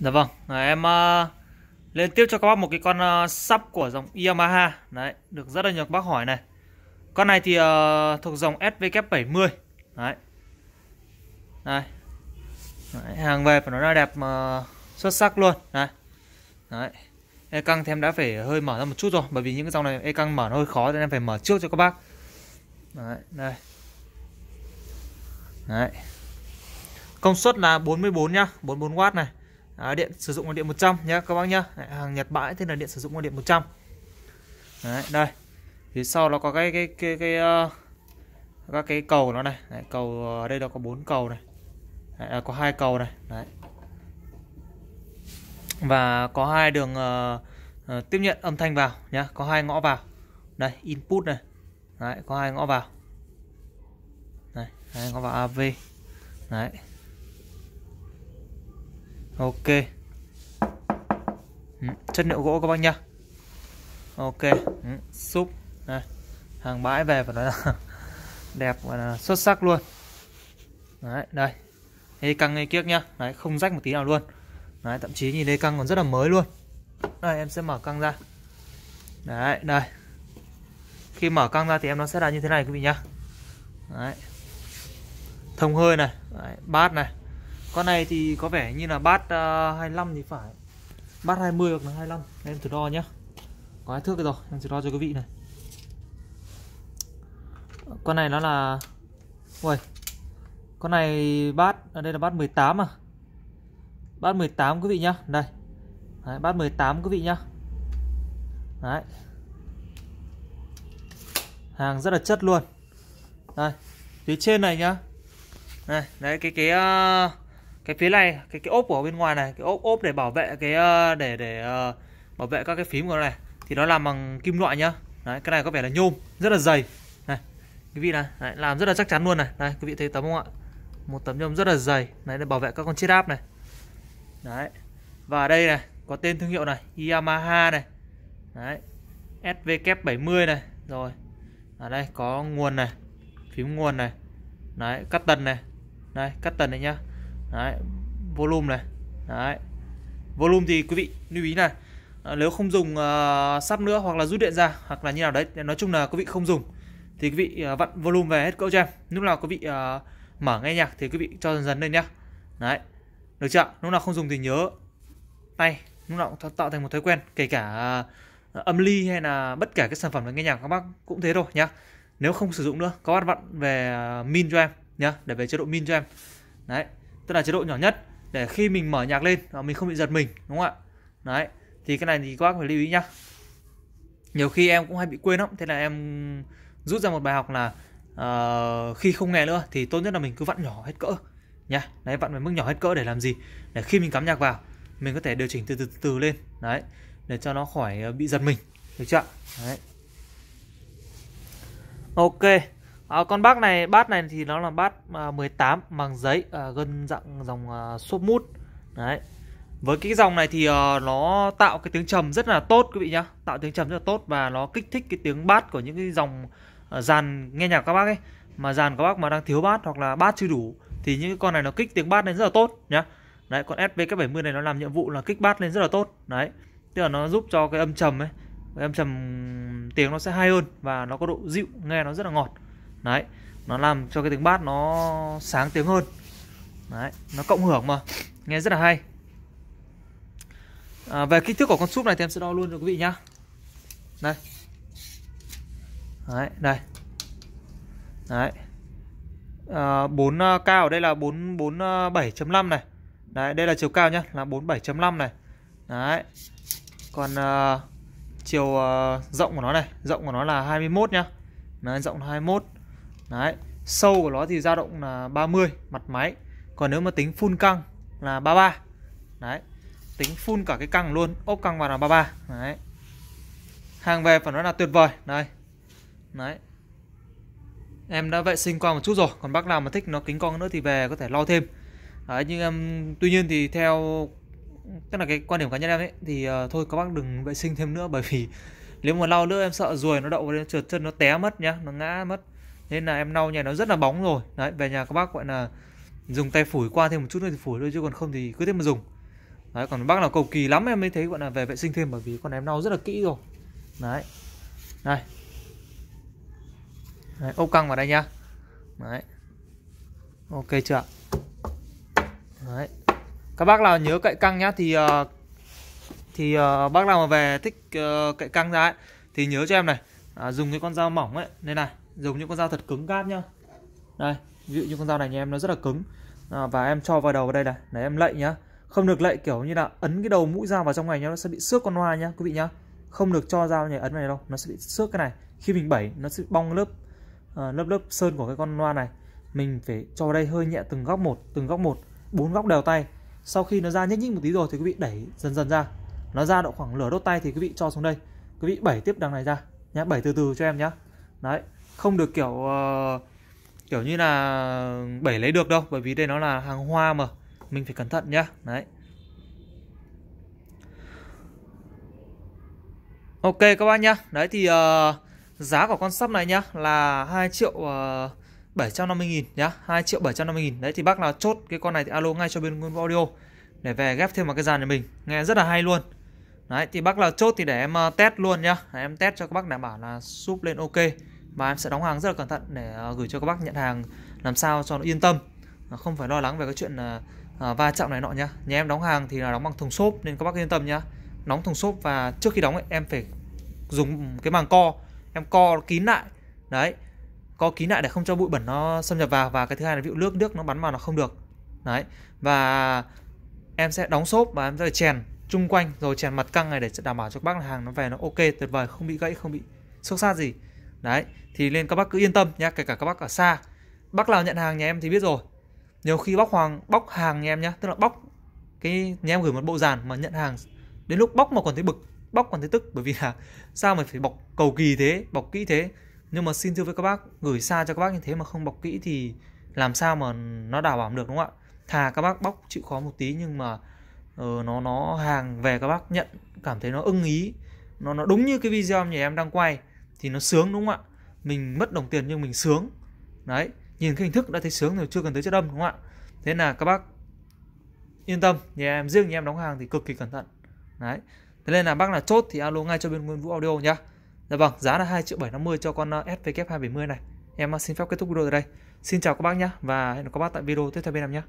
Dạ vâng, Đấy, em uh, lên tiếp cho các bác một cái con uh, sắp của dòng Yamaha Đấy, được rất là nhiều các bác hỏi này Con này thì uh, thuộc dòng SVK70 Đấy Đấy. Đấy, hàng về phải nói là đẹp mà xuất sắc luôn Đấy, Đấy. E căng thì em đã phải hơi mở ra một chút rồi Bởi vì những cái dòng này e căng mở nó hơi khó Nên em phải mở trước cho các bác Đấy, đây Đấy Công suất là 44 nhá 44W này à, điện sử dụng nguồn điện 100 nhé các bác nhá hàng Nhật bãi thế là điện sử dụng nguồn điện 100 Đấy, đây phía sau nó có cái cái cái cái uh, các cái cầu nó này Đấy, cầu ờ, ở đây nó có bốn cầu này Đấy, à, có hai cầu này Đấy. và có hai đường uh, uh, tiếp nhận âm thanh vào nhá có hai ngõ vào đây input này Đấy, có hai ngõ vào Đấy, hai ngõ vào AV Đấy ok ừ, chất liệu gỗ các bác nhá ok ừ, súp hàng bãi về và nó là đẹp và là xuất sắc luôn đấy đây hê căng ngay kiếc nhá đấy không rách một tí nào luôn đấy thậm chí nhìn hê căng còn rất là mới luôn đây em sẽ mở căng ra đấy đây khi mở căng ra thì em nó sẽ là như thế này quý vị nhá đấy thông hơi này đấy, bát này con này thì có vẻ như là bát uh, ờ, 25 thì phải Bát 20 hoặc là 25 Em thử đo nhá Có hai thước rồi Em thử đo cho quý vị này Con này nó là Uầy Con này bát Ở đây là bát 18 à Bát 18 quý vị nhá Đây Đấy, Bát 18 quý vị nhá Đấy Hàng rất là chất luôn Đây Phía trên này nhá Đây, đấy cái cái uh, cái phía này cái cái ốp của bên ngoài này cái ốp ốp để bảo vệ cái ờ, để để uh, bảo vệ các cái phím của nó này thì nó làm bằng kim loại nhá đấy cái này có vẻ là nhôm rất là dày này quý vị này đấy, làm rất là chắc chắn luôn này này quý vị thấy tấm không ạ một tấm nhôm rất là dày này để bảo vệ các con chiếc áp này đấy và đây này có tên thương hiệu này Yamaha này đấy SVK70 này rồi ở đây có nguồn này phím nguồn này đấy cắt tần này đây cắt tần này nhá đấy, volume này đấy volume thì quý vị lưu ý này à, nếu không dùng uh, sắp nữa hoặc là rút điện ra hoặc là như nào đấy nói chung là quý vị không dùng thì quý vị uh, vặn volume về hết cỡ cho em lúc nào quý vị uh, mở nghe nhạc thì quý vị cho dần dần lên nhá đấy được chưa lúc nào không dùng thì nhớ tay lúc nào cũng tạo thành một thói quen kể cả âm ly hay là bất kể cái sản phẩm nghe nhạc các bác cũng thế thôi nhá nếu không sử dụng nữa các bác vặn về min cho em nhá để về chế độ min cho em đấy tức là chế độ nhỏ nhất để khi mình mở nhạc lên mình không bị giật mình đúng không ạ đấy thì cái này thì các bác phải lưu ý nhá nhiều khi em cũng hay bị quên lắm thế là em rút ra một bài học là uh, khi không nghe nữa thì tốt nhất là mình cứ vặn nhỏ hết cỡ nhá đấy vặn về mức nhỏ hết cỡ để làm gì để khi mình cắm nhạc vào mình có thể điều chỉnh từ từ từ, từ lên đấy để cho nó khỏi ờ, bị giật mình được chưa đấy ok À, con bác này bát này thì nó là bát à, 18 bằng giấy à, gân dạng dòng à, xốp mút đấy với cái dòng này thì uh, nó tạo cái tiếng trầm rất là tốt quý vị nhá tạo tiếng trầm rất là tốt và nó kích thích cái tiếng bát của những cái dòng uh, dàn nghe nhạc các bác ấy mà dàn các bác mà đang thiếu bát hoặc là bát chưa đủ thì những con này nó kích tiếng bát lên rất là tốt nhá đấy con svk 70 này nó làm nhiệm vụ là kích bát lên rất là tốt đấy tức là nó giúp cho cái âm trầm ấy cái âm trầm tiếng nó sẽ hay hơn và nó có độ dịu nghe nó rất là ngọt đấy nó làm cho cái tiếng bát nó sáng tiếng hơn đấy nó cộng hưởng mà nghe rất là hay à, về kích thước của con súp này thì em sẽ đo luôn cho quý vị nhá đây đấy đây đấy à, 4 uh, à, cao ở đây là 447.5 à, này đấy đây là chiều cao nhá là 47.5 này đấy còn uh, chiều uh, rộng của nó này rộng của nó là 21 nhá nó rộng là 21 Đấy, sâu của nó thì dao động là 30 mặt máy. Còn nếu mà tính full căng là 33. Đấy. Tính full cả cái căng luôn, ốp căng vào là 33. Đấy. Hàng về phải nói là tuyệt vời. Đây. Đấy. Em đã vệ sinh qua một chút rồi, còn bác nào mà thích nó kính con nữa thì về có thể lo thêm. Đấy, nhưng em tuy nhiên thì theo tức là cái quan điểm cá nhân em ấy thì uh, thôi các bác đừng vệ sinh thêm nữa bởi vì nếu mà lau nữa em sợ ruồi nó đậu vào trượt chân nó té mất nhá, nó ngã mất nên là em lau nhà nó rất là bóng rồi đấy về nhà các bác gọi là dùng tay phủi qua thêm một chút nữa thì phủi thôi chứ còn không thì cứ thế mà dùng đấy còn bác nào cầu kỳ lắm em mới thấy gọi là về vệ sinh thêm bởi vì con em lau rất là kỹ rồi đấy này đấy, ốc căng vào đây nhá đấy ok chưa đấy các bác nào nhớ cậy căng nhá thì uh, thì uh, bác nào mà về thích uh, cậy căng ra ấy, thì nhớ cho em này à, dùng cái con dao mỏng ấy nên này dùng những con dao thật cứng gáp nhá đây ví dụ như con dao này nhà em nó rất là cứng à, và em cho vào đầu vào đây này để em lạy nhá không được lạy kiểu như là ấn cái đầu mũi dao vào trong này nhá nó sẽ bị xước con hoa nhá quý vị nhá không được cho dao nhảy ấn này đâu nó sẽ bị xước cái này khi mình bẩy nó sẽ bong lớp à, lớp lớp sơn của cái con hoa này mình phải cho đây hơi nhẹ từng góc một từng góc một bốn góc đều tay sau khi nó ra nhích nhích một tí rồi thì quý vị đẩy dần dần ra nó ra độ khoảng lửa đốt tay thì quý vị cho xuống đây quý vị bẩy tiếp đằng này ra nhá bẩy từ từ cho em nhá đấy không được kiểu uh, kiểu như là bẩy lấy được đâu bởi vì đây nó là hàng hoa mà mình phải cẩn thận nhá đấy ok các bác nhá đấy thì uh, giá của con sắp này nhá là 2 triệu ờ, bảy trăm năm mươi nghìn nhá hai triệu bảy trăm năm mươi nghìn đấy thì bác nào chốt cái con này thì alo ngay cho bên Nguyên Audio để về ghép thêm vào cái dàn này mình nghe rất là hay luôn đấy thì bác nào chốt thì để em test luôn nhá để em test cho các bác đảm bảo là súp lên ok và em sẽ đóng hàng rất là cẩn thận để ờ, gửi cho các bác nhận hàng làm sao cho nó yên tâm không phải lo lắng về cái chuyện ờ, va chạm này nọ nhá nhà em đóng hàng thì là đóng bằng thùng xốp nên các bác yên tâm nhá đóng thùng xốp và trước khi đóng ấy, em phải dùng cái màng co em co kín lại đấy co kín lại để không cho bụi bẩn nó xâm nhập vào và cái thứ hai là ví dụ nước nước nó bắn vào nó không được đấy và em sẽ đóng xốp và em sẽ chèn chung quanh rồi chèn mặt căng này để đảm bảo cho các bác là hàng nó về nó ok tuyệt vời không bị gãy không bị xước sát gì đấy thì nên các bác cứ yên tâm nhé kể cả các bác ở xa bác nào nhận hàng nhà em thì biết rồi nhiều khi bóc hoàng bóc hàng nhà em nhá tức là bóc cái nhà em gửi một bộ dàn mà nhận hàng đến lúc bóc mà còn thấy bực bóc còn thấy tức bởi vì là sao mà phải bọc cầu kỳ thế bọc kỹ thế nhưng mà xin thưa với các bác gửi xa cho các bác như thế mà không bọc kỹ thì làm sao mà nó đảm bảo được đúng không ạ thà các bác bóc chịu khó một tí nhưng mà uh, nó nó hàng về các bác nhận cảm thấy nó ưng ý nó nó đúng như cái video nhà em đang quay thì nó sướng đúng không ạ mình mất đồng tiền nhưng mình sướng đấy nhìn cái hình thức đã thấy sướng rồi chưa cần tới chất âm đúng không ạ thế là các bác yên tâm nhà em riêng nhà em đóng hàng thì cực kỳ cẩn thận đấy thế nên là bác là chốt thì alo ngay cho bên nguyên vũ audio nhá dạ vâng giá là hai triệu bảy năm mươi cho con ờ, svk hai bảy mươi này em ờ, xin phép kết thúc video tại đây xin chào các bác nhé và hẹn gặp các bác tại video tiếp theo bên em nhé